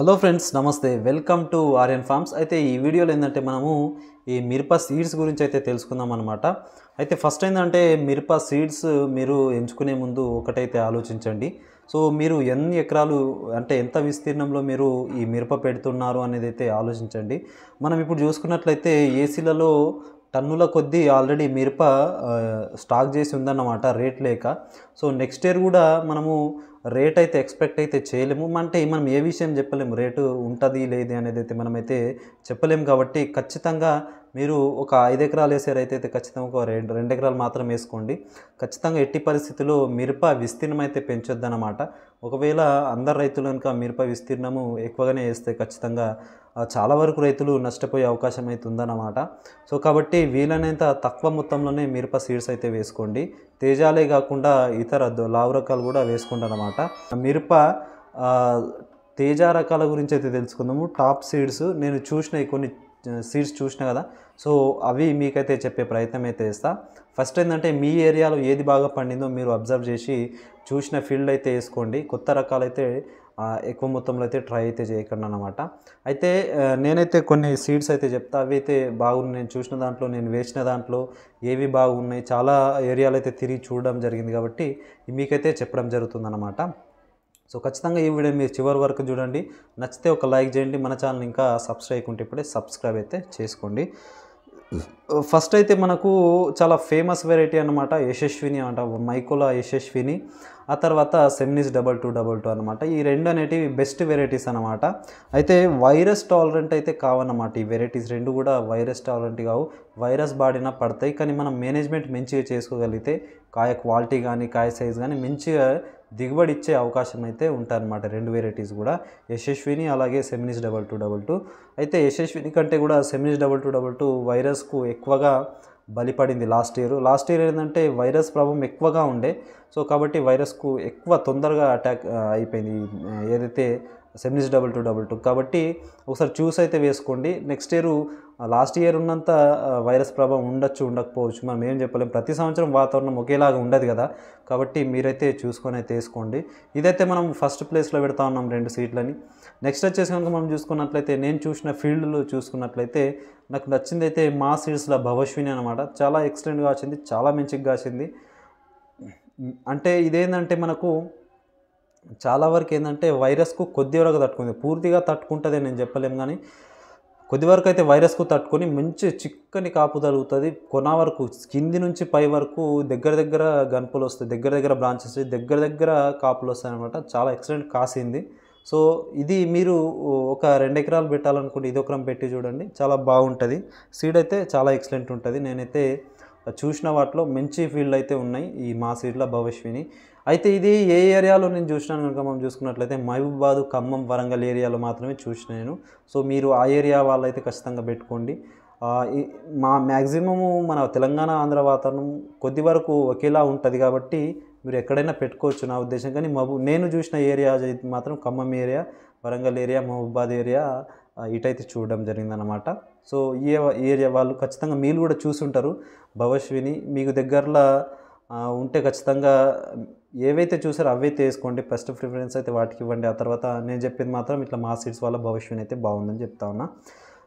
hello friends నమస్తే welcome to Aryan farms అయితే ఈ వీడియోలో ఏంటంటే మనము ఈ మిరప సీడ్స్ గురించి అయితే తెలుసుకుందాం అనమాట అయితే ఫస్ట్ ఏంటంటే మిరప సీడ్స్ మీరు ఎంచుకునే ముందు ఒకటైతే ఆలోచించండి సో మీరు ఎన్ని ఎకరాలు అంటే ఎంత విస్తీర్ణంలో మీరు ఈ మిరప పెడుతున్నారు అనేది అయితే ఆలోచించండి మనం ఇప్పుడు చూసుకున్నట్లయితే ఏసీలలో టన్నుల కొద్దీ ఆల్రెడీ మిరప స్టాక్ చేసి ఉందన్నమాట రేట్ లేక సో నెక్స్ట్ ఇయర్ కూడా మనము రేట్ అయితే ఎక్స్పెక్ట్ అయితే చేయలేము అంటే మనం ఏ విషయం చెప్పలేము రేటు ఉంటుంది లేదు అనేది అయితే మనమైతే చెప్పలేము కాబట్టి ఖచ్చితంగా మీరు ఒక ఐదు ఎకరాలు వేసే రైతు అయితే ఖచ్చితంగా ఒక రెండు రెండు ఎకరాలు మాత్రం వేసుకోండి ఖచ్చితంగా ఎట్టి పరిస్థితుల్లో మిరప విస్తీర్ణం అయితే పెంచొద్దన్నమాట ఒకవేళ అందరు రైతులు కనుక మిరప విస్తీర్ణము ఎక్కువగానే వేస్తే ఖచ్చితంగా చాలా వరకు రైతులు నష్టపోయే అవకాశం అయితే ఉందన్నమాట సో కాబట్టి వీలైనంత తక్కువ మొత్తంలోనే మిరప సీడ్స్ అయితే వేసుకోండి తేజాలే కాకుండా ఇతర లావు రకాలు కూడా వేసుకోండి అనమాట మిరప తేజ రకాల గురించి అయితే తెలుసుకుందాము టాప్ సీడ్స్ నేను చూసినవి కొన్ని సీడ్స్ చూసిన కదా సో అవి మీకైతే చెప్పే ప్రయత్నం అయితే ఇస్తా ఫస్ట్ ఏంటంటే మీ ఏరియాలో ఏది బాగా పండిందో మీరు అబ్జర్వ్ చేసి చూసిన ఫీల్డ్ అయితే వేసుకోండి కొత్త రకాలైతే ఎక్కువ మొత్తంలో అయితే ట్రై అయితే చేయకండి అనమాట అయితే నేనైతే కొన్ని సీడ్స్ అయితే చెప్తా అవి అయితే బాగున్నాయి నేను చూసిన దాంట్లో నేను వేసిన దాంట్లో ఏవి బాగున్నాయి చాలా ఏరియాలు అయితే తిరిగి చూడడం జరిగింది కాబట్టి మీకైతే చెప్పడం అనమాట సో ఖచ్చితంగా ఈ వీడియో మీరు చివరి వరకు చూడండి నచ్చితే ఒక లైక్ చేయండి మన ఛానల్ ఇంకా సబ్స్క్రైబ్ ఉంటే ఇప్పుడే సబ్స్క్రైబ్ అయితే చేసుకోండి ఫస్ట్ అయితే మనకు చాలా ఫేమస్ వెరైటీ అనమాట యశస్విని అంట మైకోలా యశస్విని ఆ తర్వాత Seminis double two double two అనమాట ఈ రెండు అనేటివి బెస్ట్ వెరైటీస్ అనమాట అయితే వైరస్ టాలరెంట్ అయితే కావన్నమాట ఈ వెరైటీస్ రెండు కూడా వైరస్ టాలరెంట్ కావు వైరస్ బాడిన పడతాయి కానీ మనం మేనేజ్మెంట్ మంచిగా చేసుకోగలిగితే కాయ క్వాలిటీ కానీ కాయ సైజ్ కానీ మంచిగా దిగుబడి ఇచ్చే అవకాశం అయితే ఉంటాయన్నమాట రెండు వెరైటీస్ కూడా యశస్విని అలాగే Seminis double two double two అయితే యశస్విని కంటే కూడా Seminis double two double two వైరస్కు ఎక్కువగా బలిపడింది లాస్ట్ ఇయర్ లాస్ట్ ఇయర్ ఏంటంటే వైరస్ ప్రభావం ఎక్కువగా ఉండే సో కాబట్టి వైరస్కు ఎక్కువ తొందరగా అటాక్ అయిపోయింది ఏదైతే Seminis double two double two కాబట్టి ఒకసారి చూస్ అయితే వేసుకోండి నెక్స్ట్ ఇయర్ లాస్ట్ ఇయర్ ఉన్నంత వైరస్ ప్రభావం ఉండొచ్చు ఉండకపోవచ్చు మనం ఏం చెప్పలేము ప్రతి సంవత్సరం వాతావరణం ఒకేలాగా ఉండదు కదా కాబట్టి మీరైతే చూసుకొని అయితే వేసుకోండి ఇదైతే మనం ఫస్ట్ ప్లేస్లో పెడతా ఉన్నాం రెండు సీట్లని నెక్స్ట్ వచ్చేసి కనుక మనం చూసుకున్నట్లయితే నేను చూసిన ఫీల్డ్లో చూసుకున్నట్లయితే నాకు నచ్చింది అయితే మా సీడ్స్లో భవశ్విని అనమాట చాలా ఎక్సలెంట్గా వచ్చింది చాలా మంచిగా కాసింది అంటే ఇదేంటంటే మనకు చాలా వరకు ఏంటంటే వైరస్కు కొద్ది వరకు తట్టుకుంది పూర్తిగా తట్టుకుంటుంది నేను చెప్పలేము కానీ కొద్ది వరకు అయితే వైరస్కు తట్టుకొని మంచి చిక్కని కాపు తగులుతుంది కొన వరకు కింది నుంచి పై వరకు దగ్గర దగ్గర గన్పులు వస్తాయి దగ్గర దగ్గర బ్రాంచెస్ దగ్గర దగ్గర కాపులు వస్తాయి అనమాట చాలా ఎక్సలెంట్ కాసింది సో ఇది మీరు ఒక రెండు ఎకరాలు పెట్టాలనుకుంటే ఇది ఒకరం పెట్టి చూడండి చాలా బాగుంటుంది సీడ్ అయితే చాలా ఎక్సలెంట్ ఉంటుంది నేనైతే చూసిన వాటిలో మంచి ఫీల్డ్ అయితే ఉన్నాయి ఈ మా సీడ్ల భవిష్యని అయితే ఇది ఏ ఏరియాలో నేను చూసినాను కనుక మనం చూసుకున్నట్లయితే మహబూబాబాద్ ఖమ్మం వరంగల్ ఏరియాలో మాత్రమే చూసిన నేను సో మీరు ఆ ఏరియా వాళ్ళైతే ఖచ్చితంగా పెట్టుకోండి మా మ్యాక్సిమము మన తెలంగాణ ఆంధ్ర వాతావరణం కొద్ది వరకు ఒకేలా ఉంటుంది కాబట్టి మీరు ఎక్కడైనా పెట్టుకోవచ్చు నా ఉద్దేశం కానీ మహబూ నేను చూసిన ఏరియా మాత్రం Khammam area Warangal area Mahabubabad area ఇటైతే చూడడం జరిగిందనమాట సో ఈ ఏరియా వాళ్ళు ఖచ్చితంగా మీరు కూడా చూసుంటారు భవశ్విని మీకు దగ్గరలో ఉంటే ఖచ్చితంగా ఏవైతే చూసారో అవైతే వేసుకోండి ఫస్ట్ ప్రిఫరెన్స్ అయితే వాటికి ఇవ్వండి ఆ తర్వాత నేను చెప్పింది మాత్రం ఇట్లా మా సీడ్స్ వల్ల భవిష్యత్ అయితే బాగుందని చెప్తా ఉన్నా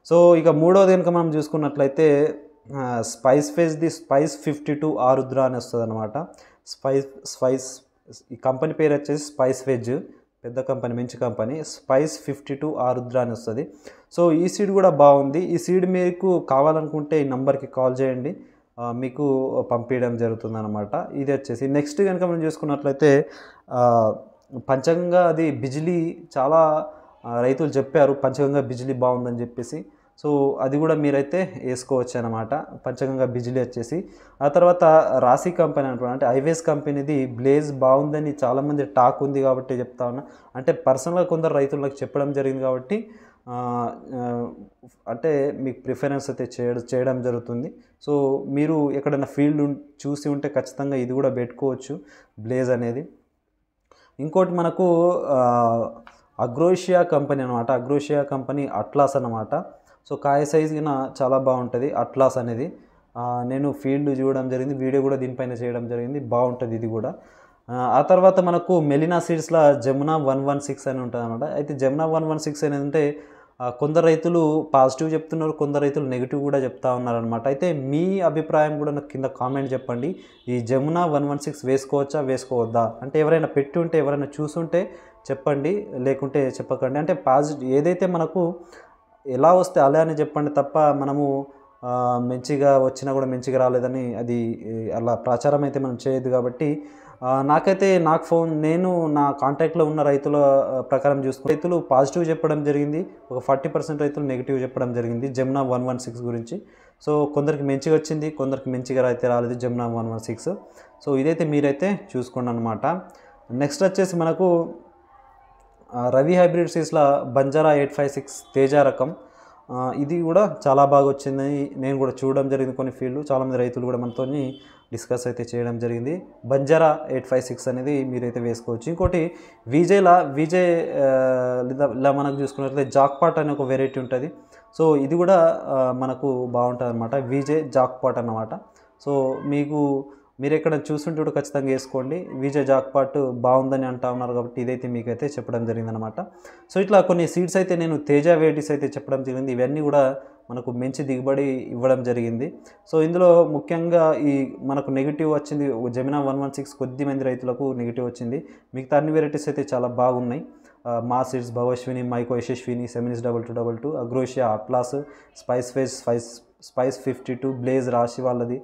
సో ఇక మూడోది కనుక మనం చూసుకున్నట్లయితే spice the spice fifty two Arudra అని వస్తుంది అనమాట స్పైస్ స్పైస్ ఈ కంపెనీ పేరు వచ్చేసి స్పైస్ వెజ్ పెద్ద కంపెనీ మంచి company spice fifty two Arudra అని వస్తుంది సో ఈ సీడ్ కూడా బాగుంది ఈ సీడ్ మీకు కావాలనుకుంటే ఈ నెంబర్కి కాల్ చేయండి మీకు పంపించడం జరుగుతుంది అనమాట ఇది వచ్చేసి నెక్స్ట్ కనుక మనం చూసుకున్నట్లయితే పంచగంగా అది బిజిలీ చాలా రైతులు చెప్పారు పంచగంగా బిజిలీ బాగుందని చెప్పేసి సో అది కూడా మీరైతే వేసుకోవచ్చు అనమాట పంచగంగా బిజిలీ వచ్చేసి ఆ తర్వాత రాశి కంపెనీ అనుకున్నా అంటే ఐవేస్ కంపెనీది బ్లేజ్ బాగుందని చాలామంది టాక్ ఉంది కాబట్టి చెప్తా ఉన్నా అంటే పర్సనల్గా కొందరు రైతులకు చెప్పడం జరిగింది కాబట్టి అంటే మీకు ప్రిఫరెన్స్ అయితే చేయడం చేయడం జరుగుతుంది సో మీరు ఎక్కడైనా ఫీల్డ్ చూసి ఉంటే ఖచ్చితంగా ఇది కూడా పెట్టుకోవచ్చు బ్లేజ్ అనేది ఇంకోటి మనకు అగ్రోషియా కంపెనీ అనమాట అగ్రోషియా కంపెనీ అట్లాస్ అనమాట సో కాయ సైజున చాలా బాగుంటుంది అట్లాస్ అనేది నేను ఫీల్డ్ చూడడం జరిగింది వీడియో కూడా దీనిపైన చేయడం జరిగింది బాగుంటుంది ఇది కూడా ఆ తర్వాత మనకు మెలినా సీడ్స్లో జమునా వన్ వన్ సిక్స్ అని ఉంటుంది అనమాట అయితే జమునా వన్ వన్ సిక్స్ అంటే కొందరు రైతులు పాజిటివ్ చెప్తున్నారు కొందరు రైతులు నెగిటివ్ కూడా చెప్తా ఉన్నారనమాట అయితే మీ అభిప్రాయం కూడా నాకు కింద కామెంట్ చెప్పండి ఈ జమునా వన్ వన్ సిక్స్ వేసుకోవచ్చా వేసుకోవద్దా అంటే ఎవరైనా పెట్టి ఉంటే ఎవరైనా చూసుంటే చెప్పండి లేకుంటే చెప్పకండి అంటే పాజిటివ్ ఏదైతే మనకు ఎలా వస్తే అలా అని చెప్పండి తప్ప మనము మంచిగా వచ్చినా కూడా మంచిగా రాలేదని అది అలా ప్రచారం అయితే మనం చేయదు కాబట్టి నాకైతే నాకు ఫోన్ నేను నా కాంటాక్ట్లో ఉన్న రైతుల ప్రకారం చూసుకుని రైతులు పాజిటివ్ చెప్పడం జరిగింది ఒక ఫార్టీ పర్సెంట్ రైతులు నెగిటివ్ చెప్పడం జరిగింది జమునా వన్ వన్ సిక్స్ గురించి సో కొందరికి మంచిగా వచ్చింది కొందరికి మంచిగా అయితే రాలేదు Jamuna one one six so ఇదైతే మీరైతే చూసుకోండి అనమాట నెక్స్ట్ వచ్చేసి మనకు రవి హైబ్రిడ్ సీస్ల Banjara eight five six Teja రకం ఇది కూడా చాలా బాగా వచ్చిందని నేను కూడా చూడడం జరిగింది కొన్ని ఫీల్డ్ చాలామంది రైతులు కూడా మనతో డిస్కస్ అయితే చేయడం జరిగింది బంజారా ఎయిట్ ఫైవ్ సిక్స్ అనేది మీరైతే వేసుకోవచ్చు ఇంకోటి విజయ్లా విజయ్ ఇలా మనకు చూసుకున్నట్లయితే జాక్పాట్ అనే ఒక వెరైటీ ఉంటుంది సో ఇది కూడా మనకు బాగుంటుంది అనమాట విజయ్ జాక్పాట్ అన్నమాట సో మీకు మీరు ఎక్కడ చూసుంటే ఖచ్చితంగా వేసుకోండి విజయ్ జాక్పాట్ బాగుందని అంటా ఉన్నారు కాబట్టి ఇదైతే మీకైతే చెప్పడం జరిగిందనమాట సో ఇట్లా కొన్ని సీడ్స్ అయితే నేను తేజ వెరైటీస్ అయితే చెప్పడం జరిగింది ఇవన్నీ కూడా మనకు మంచి దిగుబడి ఇవ్వడం జరిగింది సో ఇందులో ముఖ్యంగా ఈ మనకు నెగిటివ్ వచ్చింది జమినా వన్ వన్ సిక్స్ కొద్ది మంది రైతులకు నెగిటివ్ వచ్చింది మిగతా అన్ని వెరైటీస్ అయితే చాలా బాగున్నాయి మా seeds Bhavaswini Mahyco Yashaswini Seminis double two double two Agrosia Atlas spice ఫేస్ spice spice fifty two blaze Rasi వాళ్ళది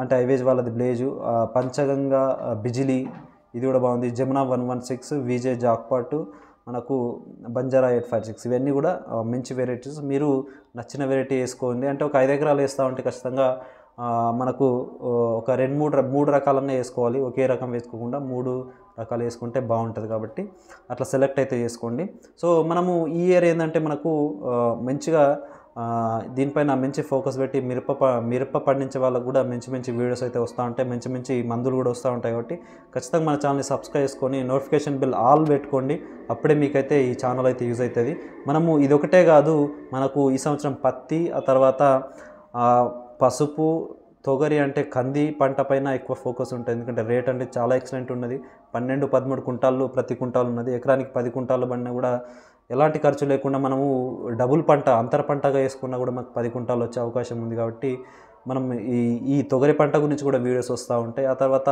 అంటే హైవేజ్ వాళ్ళది బ్లేజు పంచగంగా బిజిలీ ఇది కూడా బాగుంది Jamuna one one six VJ jackpot మనకు బంజారా ఎయిట్ ఫైవ్ సిక్స్ ఇవన్నీ కూడా మంచి వెరైటీస్ మీరు నచ్చిన వెరైటీ వేసుకోండి అంటే ఒక ఐదు ఎకరాలు వేస్తూ ఉంటే ఖచ్చితంగా మనకు ఒక రెండు మూడు మూడు రకాలన్నా వేసుకోవాలి ఒకే రకం వేసుకోకుండా మూడు రకాలు వేసుకుంటే బాగుంటుంది కాబట్టి అట్లా సెలెక్ట్ అయితే చేసుకోండి సో మనము ఈ ఇయర్ ఏంటంటే మనకు మంచిగా దీనిపైన మంచి ఫోకస్ పెట్టి మిరప మిరప పండించే వాళ్ళకు కూడా మంచి మంచి వీడియోస్ అయితే వస్తూ ఉంటాయి మంచి మంచి మందులు కూడా వస్తూ ఉంటాయి కాబట్టి ఖచ్చితంగా మన ఛానల్ని సబ్స్క్రైబ్ చేసుకొని నోటిఫికేషన్ బిల్ ఆల్ పెట్టుకోండి అప్పుడే మీకైతే ఈ ఛానల్ అయితే యూజ్ అవుతుంది మనము ఇదొకటే కాదు మనకు ఈ సంవత్సరం పత్తి ఆ తర్వాత పసుపు తొగరి అంటే కంది పంట పైన ఎక్కువ ఫోకస్ ఉంటుంది ఎందుకంటే రేట్ అంటే చాలా ఎక్సలెంట్ ఉన్నది పన్నెండు పదమూడు కుంటాలు ప్రతి కుంటాలు ఉన్నది ఎకరానికి పది కుంటాలు పడినా కూడా ఎలాంటి ఖర్చు లేకుండా మనము డబుల్ పంట అంతర పంటగా వేసుకున్నా కూడా మనకు పది కుంటాలు వచ్చే అవకాశం ఉంది కాబట్టి మనం ఈ ఈ తొగరి పంట గురించి కూడా వీడియోస్ వస్తూ ఉంటాయి ఆ తర్వాత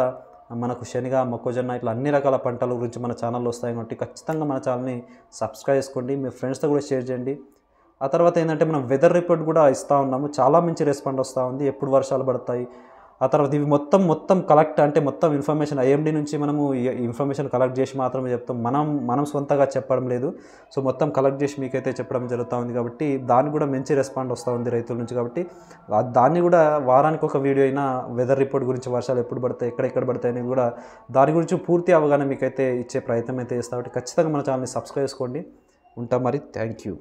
మనకు శనగ మొక్కజొన్న ఇట్లా అన్ని రకాల పంటల గురించి మన ఛానల్లో వస్తాయి కాబట్టి ఖచ్చితంగా మన ఛానల్ని సబ్స్క్రైబ్ చేసుకోండి మీ ఫ్రెండ్స్తో కూడా షేర్ చేయండి ఆ తర్వాత ఏంటంటే మనం వెదర్ రిపోర్ట్ కూడా ఇస్తూ ఉన్నాము చాలా మంచి రెస్పాండ్ వస్తూ ఉంది ఎప్పుడు వర్షాలు పడతాయి ఆ తర్వాత ఇవి మొత్తం మొత్తం కలెక్ట్ అంటే మొత్తం ఇన్ఫర్మేషన్ ఐఎండి నుంచి మనము ఇన్ఫర్మేషన్ కలెక్ట్ చేసి మాత్రమే చెప్తాం మనం మనం సొంతగా చెప్పడం లేదు సో మొత్తం కలెక్ట్ చేసి మీకైతే చెప్పడం జరుగుతూ ఉంది కాబట్టి దాన్ని కూడా మంచి రెస్పాండ్ వస్తూ ఉంది రైతుల నుంచి కాబట్టి దాన్ని కూడా వారానికి ఒక వీడియో అయినా వెదర్ రిపోర్ట్ గురించి వర్షాలు ఎప్పుడు పడతాయి ఎక్కడెక్కడ పడతాయని కూడా దాని గురించి పూర్తి అవగాహన మీకైతే ఇచ్చే ప్రయత్నం అయితే చేస్తాం కాబట్టి ఖచ్చితంగా మన ఛానల్ని సబ్స్క్రైబ్ చేసుకోండి ఉంటాం మరి థ్యాంక్ యూ